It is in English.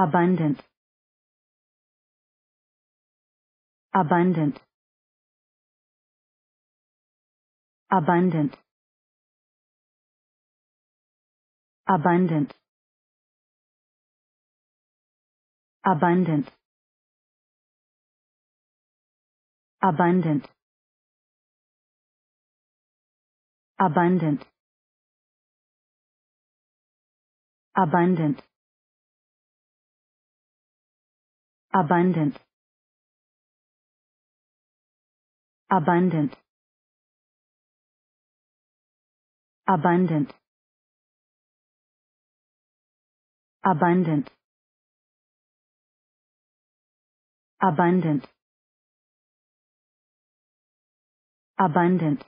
abundant abundant abundant abundant abundant abundant abundant abundant abundant abundant abundant abundant abundant abundant